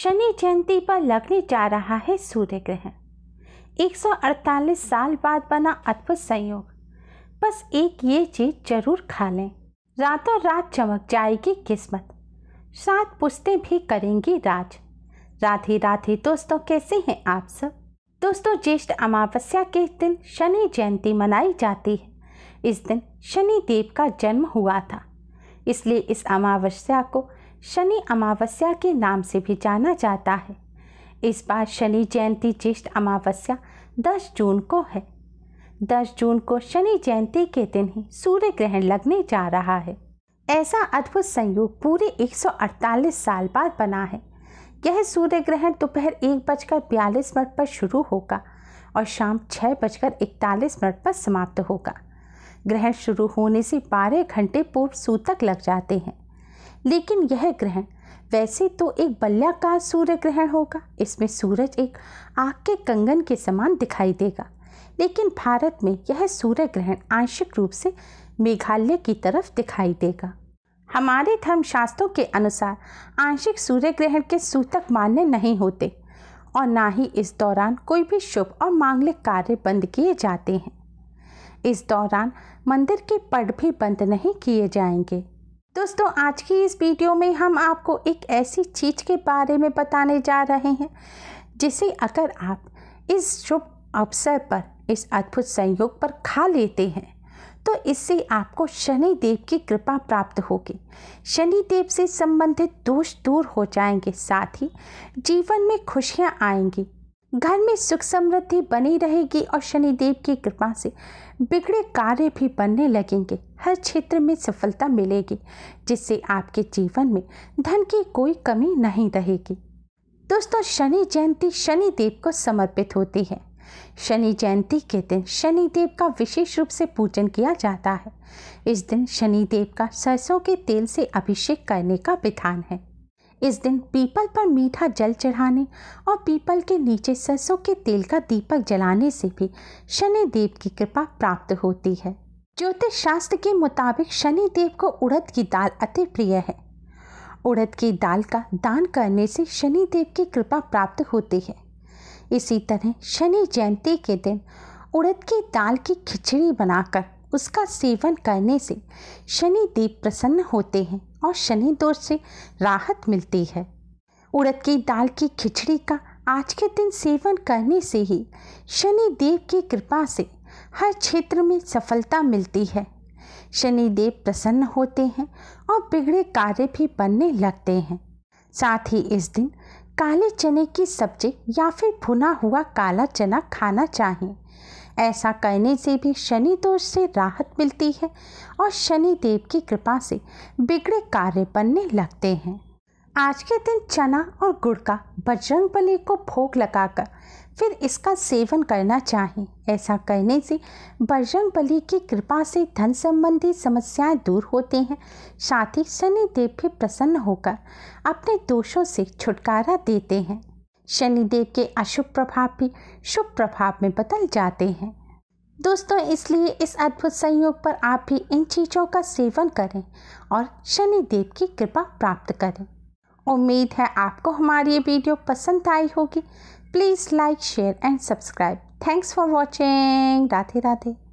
शनि जयंती पर लगने जा रहा है सूर्य ग्रहण 148 साल बाद बना अद्भुत संयोग बस एक ये चीज जरूर खा लें रातों रात चमक जाएगी किस्मत सात पुश्तें भी करेंगी राज राधे राधे दोस्तों कैसे हैं आप सब दोस्तों ज्येष्ठ अमावस्या के दिन शनि जयंती मनाई जाती है इस दिन शनि देव का जन्म हुआ था इसलिए इस अमावस्या को शनि अमावस्या के नाम से भी जाना जाता है इस बार शनि जयंती ज्येष्ठ अमावस्या 10 जून को है 10 जून को शनि जयंती के दिन ही सूर्य ग्रहण लगने जा रहा है ऐसा अद्भुत संयोग पूरे 148 साल बाद बना है यह सूर्य ग्रहण दोपहर एक बजकर बयालीस मिनट पर शुरू होगा और शाम छः बजकर इकतालीस मिनट पर समाप्त होगा ग्रहण शुरू होने से बारह घंटे पूर्व सूतक लग जाते हैं लेकिन यह ग्रहण वैसे तो एक बल्याकार सूर्य ग्रहण होगा इसमें सूरज एक आग के कंगन के समान दिखाई देगा लेकिन भारत में यह सूर्य ग्रहण आंशिक रूप से मेघालय की तरफ दिखाई देगा हमारे धर्मशास्त्रों के अनुसार आंशिक सूर्य ग्रहण के सूतक मान्य नहीं होते और ना ही इस दौरान कोई भी शुभ और मांगलिक कार्य बंद किए जाते हैं इस दौरान मंदिर के पट भी बंद नहीं किए जाएंगे दोस्तों आज की इस वीडियो में हम आपको एक ऐसी चीज़ के बारे में बताने जा रहे हैं जिसे अगर आप इस शुभ अवसर पर इस अद्भुत संयोग पर खा लेते हैं तो इससे आपको शनि देव की कृपा प्राप्त होगी शनि देव से संबंधित दोष दूर हो जाएंगे साथ ही जीवन में खुशियाँ आएंगी घर में सुख समृद्धि बनी रहेगी और शनिदेव की कृपा से बिगड़े कार्य भी बनने लगेंगे हर क्षेत्र में सफलता मिलेगी जिससे आपके जीवन में धन की कोई कमी नहीं रहेगी दोस्तों शनि जयंती शनिदेव को समर्पित होती है शनि जयंती के दिन शनिदेव का विशेष रूप से पूजन किया जाता है इस दिन शनिदेव का सरसों के तेल से अभिषेक करने का विधान है इस दिन पीपल पर मीठा जल चढ़ाने और पीपल के नीचे सरसों के तेल का दीपक जलाने से भी शनि देव की कृपा प्राप्त होती है ज्योतिष शास्त्र के मुताबिक शनि देव को उड़द की दाल अति प्रिय है उड़द की दाल का दान करने से शनि देव की कृपा प्राप्त होती है इसी तरह शनि जयंती के दिन उड़द की दाल की खिचड़ी बनाकर उसका सेवन करने से शनि देव प्रसन्न होते हैं और शनि दोष से राहत मिलती है उड़द की दाल की खिचड़ी का आज के दिन सेवन करने से ही शनि देव की कृपा से हर क्षेत्र में सफलता मिलती है शनि देव प्रसन्न होते हैं और बिगड़े कार्य भी बनने लगते हैं साथ ही इस दिन काले चने की सब्जी या फिर भुना हुआ काला चना खाना चाहिए ऐसा करने से भी शनि दोष से राहत मिलती है और शनि देव की कृपा से बिगड़े कार्य बनने लगते हैं आज के दिन चना और गुड़ का बजरंग बली को भोग लगाकर फिर इसका सेवन करना चाहिए ऐसा करने से बजरंग बली की कृपा से धन संबंधी समस्याएं दूर होती हैं साथ ही शनि देव भी प्रसन्न होकर अपने दोषों से छुटकारा देते हैं शनिदेव के अशुभ प्रभाव भी शुभ प्रभाव में बदल जाते हैं दोस्तों इसलिए इस अद्भुत संयोग पर आप भी इन चीज़ों का सेवन करें और शनिदेव की कृपा प्राप्त करें उम्मीद है आपको हमारी ये वीडियो पसंद आई होगी please like share and subscribe thanks for watching Radhe Radhe